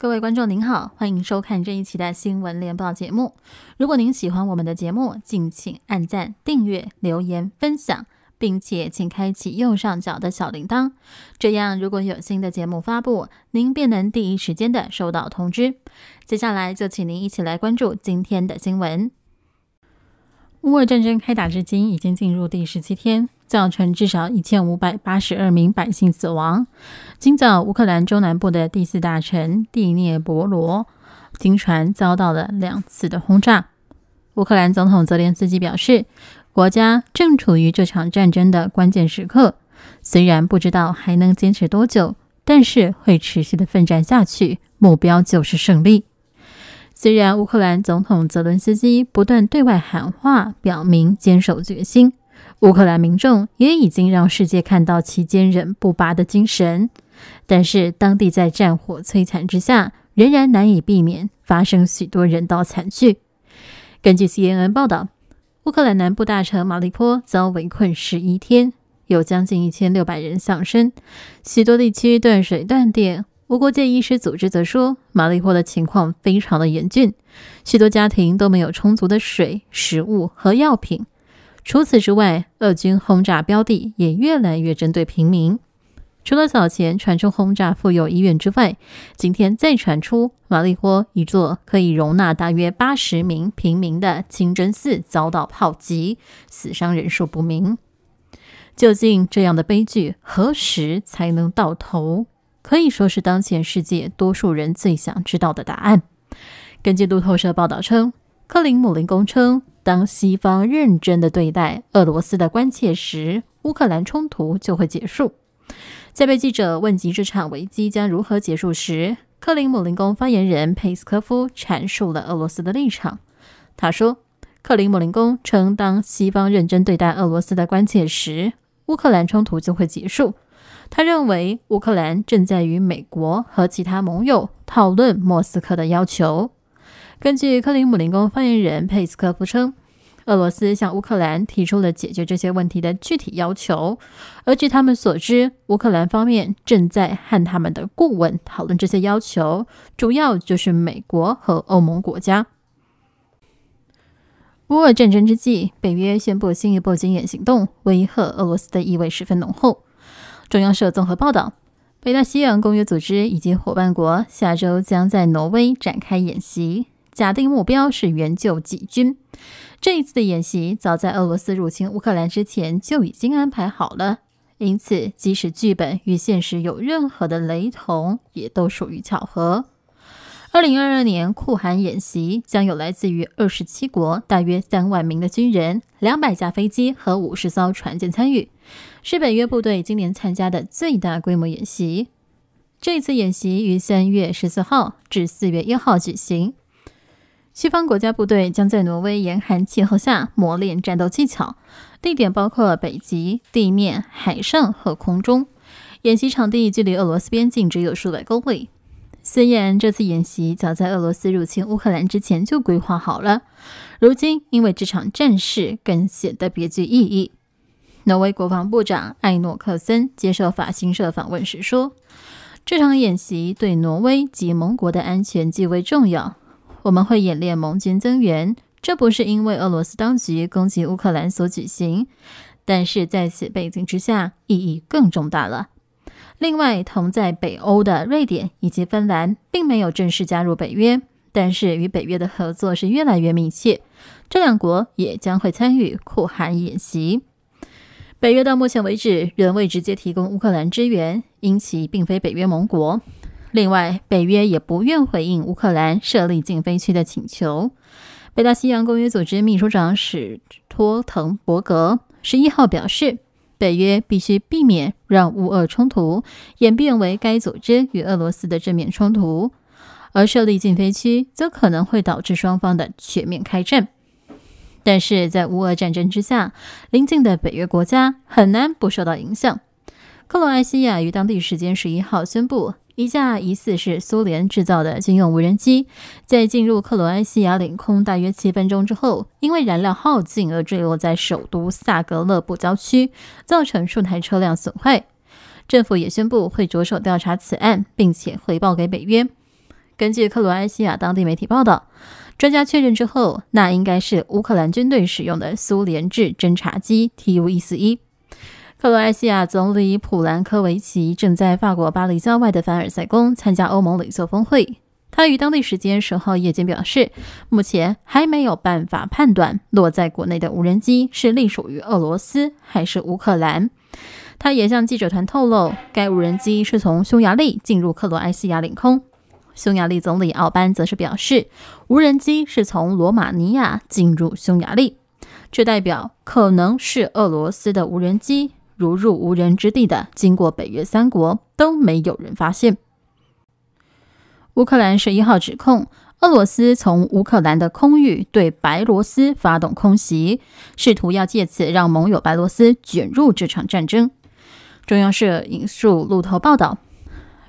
各位观众您好，欢迎收看这一期的新闻联播节目。如果您喜欢我们的节目，敬请按赞、订阅、留言、分享，并且请开启右上角的小铃铛，这样如果有新的节目发布，您便能第一时间的收到通知。接下来就请您一起来关注今天的新闻。乌俄战争开打至今已经进入第十七天。造成至少一千五百八十二名百姓死亡。今早，乌克兰中南部的第四大臣蒂涅博罗经船遭到了两次的轰炸。乌克兰总统泽连斯基表示，国家正处于这场战争的关键时刻，虽然不知道还能坚持多久，但是会持续的奋战下去，目标就是胜利。虽然乌克兰总统泽连斯基不断对外喊话，表明坚守决心。乌克兰民众也已经让世界看到其坚韧不拔的精神，但是当地在战火摧残之下，仍然难以避免发生许多人道惨剧。根据 CNN 报道，乌克兰南部大城马利波遭围困十一天，有将近一千六百人丧生，许多地区断水断电。无国界医师组织则说，马利波的情况非常的严峻，许多家庭都没有充足的水、食物和药品。除此之外，俄军轰炸标的也越来越针对平民。除了早前传出轰炸妇幼医院之外，今天再传出马利波一座可以容纳大约八十名平民的清真寺遭到炮击，死伤人数不明。究竟这样的悲剧何时才能到头？可以说是当前世界多数人最想知道的答案。根据路透社报道称，克林姆林宫称。当西方认真的对待俄罗斯的关切时，乌克兰冲突就会结束。在被记者问及这场危机将如何结束时，克林姆林宫发言人佩斯科夫阐述了俄罗斯的立场。他说，克林姆林宫称，当西方认真对待俄罗斯的关切时，乌克兰冲突就会结束。他认为，乌克兰正在与美国和其他盟友讨论莫斯科的要求。根据克林姆林宫发言人佩斯科夫称，俄罗斯向乌克兰提出了解决这些问题的具体要求，而据他们所知，乌克兰方面正在和他们的顾问讨论这些要求，主要就是美国和欧盟国家。乌俄战争之际，北约宣布新一步军演行动，威吓俄罗斯的意味十分浓厚。中央社综合报道，北大西洋公约组织以及伙伴国下周将在挪威展开演习。假定目标是援救己军，这一次的演习早在俄罗斯入侵乌克兰之前就已经安排好了，因此即使剧本与现实有任何的雷同，也都属于巧合。二零二二年酷寒演习将有来自于二十七国大约三万名的军人、两百架飞机和五十艘船舰参与，是北约部队今年参加的最大规模演习。这次演习于三月十四号至四月一号举行。西方国家部队将在挪威严寒气候下磨练战斗技巧，地点包括北极地面、海上和空中。演习场地距离俄罗斯边境只有数百公里。虽然这次演习早在俄罗斯入侵乌克兰之前就规划好了，如今因为这场战事更显得别具意义。挪威国防部长艾诺克森接受法新社访问时说：“这场演习对挪威及盟国的安全极为重要。”我们会演练盟军增援，这不是因为俄罗斯当局攻击乌克兰所举行，但是在此背景之下，意义更重大了。另外，同在北欧的瑞典以及芬兰并没有正式加入北约，但是与北约的合作是越来越密切，这两国也将会参与酷寒演习。北约到目前为止仍未直接提供乌克兰支援，因其并非北约盟国。另外，北约也不愿回应乌克兰设立禁飞区的请求。北大西洋公约组织秘书长史托滕伯格十一号表示，北约必须避免让乌俄冲突演变为该组织与俄罗斯的正面冲突，而设立禁飞区则可能会导致双方的全面开战。但是在乌俄战争之下，邻近的北约国家很难不受到影响。克罗埃西亚于当地时间十一号宣布。一架疑似是苏联制造的军用无人机，在进入克罗埃西亚领空大约七分钟之后，因为燃料耗尽而坠落在首都萨格勒布郊区，造成数台车辆损坏。政府也宣布会着手调查此案，并且回报给北约。根据克罗埃西亚当地媒体报道，专家确认之后，那应该是乌克兰军队使用的苏联制侦察机 Tu-141。克罗埃西亚总理普兰科维奇正在法国巴黎郊外的凡尔赛宫参加欧盟领袖峰会。他于当地时间十号夜间表示，目前还没有办法判断落在国内的无人机是隶属于俄罗斯还是乌克兰。他也向记者团透露，该无人机是从匈牙利进入克罗埃西亚领空。匈牙利总理奥班则是表示，无人机是从罗马尼亚进入匈牙利，这代表可能是俄罗斯的无人机。如入无人之地的，经过北约三国都没有人发现。乌克兰十一号指控俄罗斯从乌克兰的空域对白罗斯发动空袭，试图要借此让盟友白罗斯卷入这场战争。中央社引述路透报道，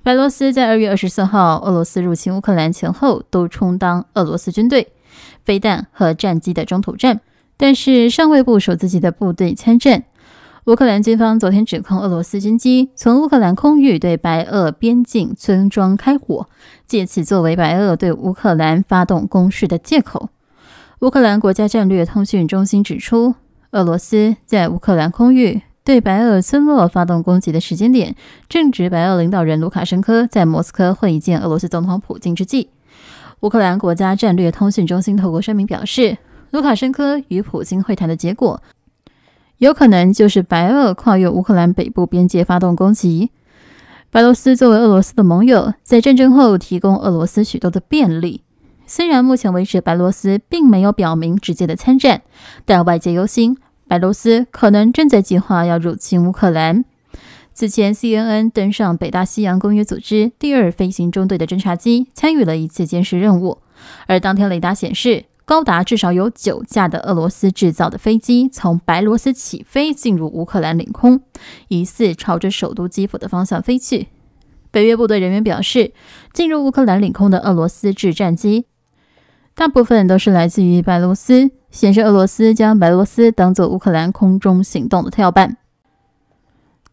白罗斯在二月二十四号俄罗斯入侵乌克兰前后都充当俄罗斯军队飞弹和战机的中途站，但是尚未部署自己的部队参战。乌克兰军方昨天指控俄罗斯军机从乌克兰空域对白俄边境村庄开火，借此作为白俄对乌克兰发动攻势的借口。乌克兰国家战略通讯中心指出，俄罗斯在乌克兰空域对白俄村落发动攻击的时间点，正值白俄领导人卢卡申科在莫斯科会见俄罗斯总统普京之际。乌克兰国家战略通讯中心透过声明表示，卢卡申科与普京会谈的结果。有可能就是白俄跨越乌克兰北部边界发动攻击。白罗斯作为俄罗斯的盟友，在战争后提供俄罗斯许多的便利。虽然目前为止白罗斯并没有表明直接的参战，但外界忧心白罗斯可能正在计划要入侵乌克兰。此前，CNN 登上北大西洋公约组织第二飞行中队的侦察机，参与了一次监视任务，而当天雷达显示。高达至少有九架的俄罗斯制造的飞机从白罗斯起飞，进入乌克兰领空，疑似朝着首都基辅的方向飞去。北约部队人员表示，进入乌克兰领空的俄罗斯制战机，大部分都是来自于白罗斯，显示俄罗斯将白罗斯当做乌克兰空中行动的跳板。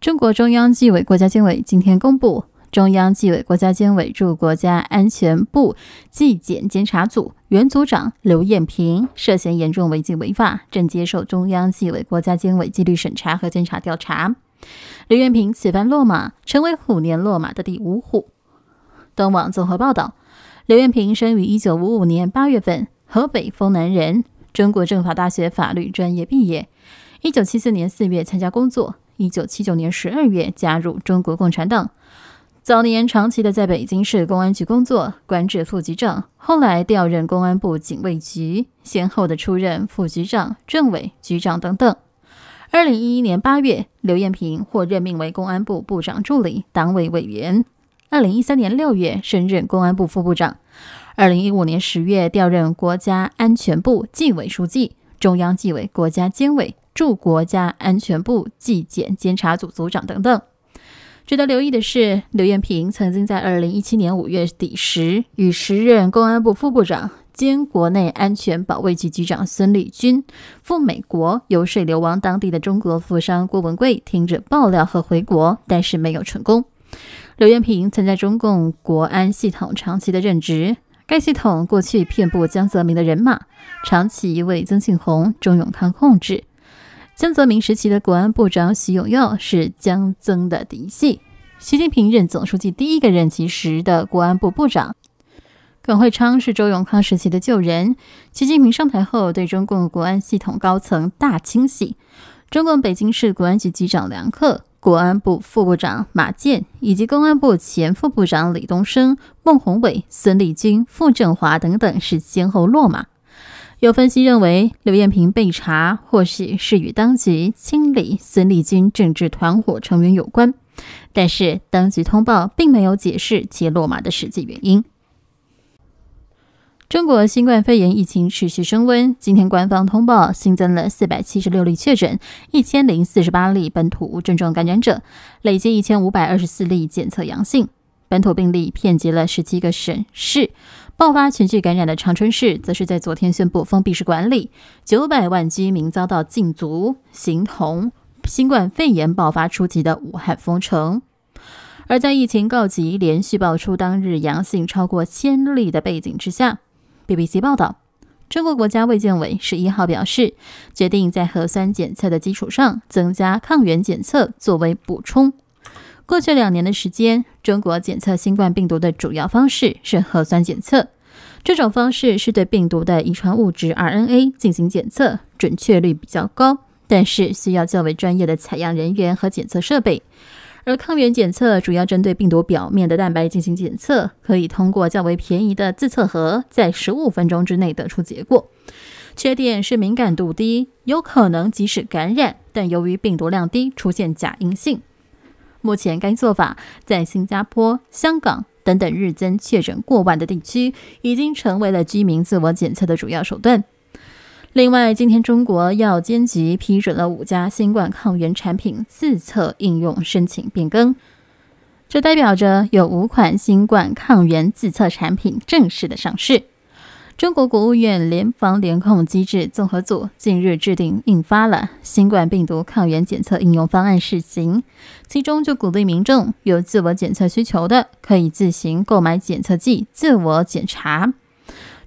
中国中央纪委国家监委今天公布。中央纪委国家监委驻国家安全部纪检监察组原组长刘艳平涉嫌严重违纪违法，正接受中央纪委国家监委纪律审查和监察调查。刘艳平此番落马，成为虎年落马的第五虎。东网综合报道：刘艳平生于1955年8月份，河北丰南人，中国政法大学法律专业毕业。1974年4月参加工作，1979年12月加入中国共产党。早年长期的在北京市公安局工作，官至副局长，后来调任公安部警卫局，先后的出任副局长、政委、局长等等。二零一一年八月，刘艳平获任命为公安部部长助理、党委委员。二零一三年六月，升任公安部副部长。二零一五年十月，调任国家安全部纪委书记、中央纪委国家监委驻国家安全部纪检监察组组长等等。值得留意的是，刘艳平曾经在二零一七年五月底时，与时任公安部副部长兼国内安全保卫局局长孙立军赴美国游说流亡当地的中国富商郭文贵停止爆料和回国，但是没有成功。刘艳平曾在中共国安系统长期的任职，该系统过去遍布江泽民的人马，长期为曾庆红、钟永康控制。江泽民时期的国安部长许永耀是江曾的嫡系。习近平任总书记第一个任期时的国安部部长耿惠昌是周永康时期的旧人。习近平上台后对中共国安系统高层大清洗，中共北京市公安局局长梁克、国安部副部长马建以及公安部前副部长李东生、孟宏伟、孙立军、傅政华等等是先后落马。有分析认为，刘艳平被查，或许是与当局清理孙立军政治团伙成员有关，但是当局通报并没有解释其落马的实际原因。中国新冠肺炎疫情持续升温，今天官方通报新增了四百七十六例确诊，一千零四十八例本土无症状感染者，累计一千五百二十四例检测阳性。本土病例遍及了十七个省市，爆发群聚感染的长春市，则是在昨天宣布封闭式管理，九百万居民遭到禁足，形同新冠肺炎爆发初期的武汉封城。而在疫情告急、连续爆出当日阳性超过千例的背景之下，BBC 报道，中国国家卫健委十一号表示，决定在核酸检测的基础上增加抗原检测作为补充。过去两年的时间，中国检测新冠病毒的主要方式是核酸检测。这种方式是对病毒的遗传物质 RNA 进行检测，准确率比较高，但是需要较为专业的采样人员和检测设备。而抗原检测主要针对病毒表面的蛋白进行检测，可以通过较为便宜的自测盒，在十五分钟之内得出结果。缺点是敏感度低，有可能即使感染，但由于病毒量低，出现假阴性。目前，该做法在新加坡、香港等等日增确诊过万的地区，已经成为了居民自我检测的主要手段。另外，今天中国药监局批准了五家新冠抗原产品自测应用申请变更，这代表着有五款新冠抗原自测产品正式的上市。中国国务院联防联控机制综合组近日制定印发了新冠病毒抗原检测应用方案试行，其中就鼓励民众有自我检测需求的可以自行购买检测剂自我检查。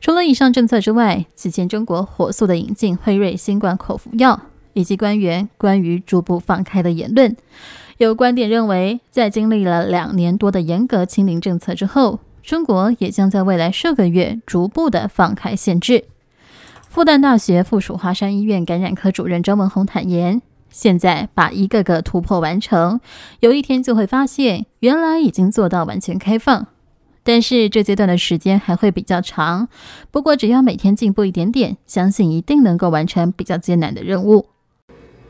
除了以上政策之外，此前中国火速的引进辉瑞新冠口服药，以及官员关于逐步放开的言论，有观点认为，在经历了两年多的严格清零政策之后。中国也将在未来数个月逐步的放开限制。复旦大学附属华山医院感染科主任张文宏坦言：“现在把一个个突破完成，有一天就会发现原来已经做到完全开放。但是这阶段的时间还会比较长。不过只要每天进步一点点，相信一定能够完成比较艰难的任务。”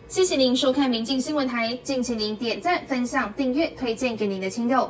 谢谢您收看《民进新闻台》，敬请您点赞、分享、订阅、推荐给您的亲友。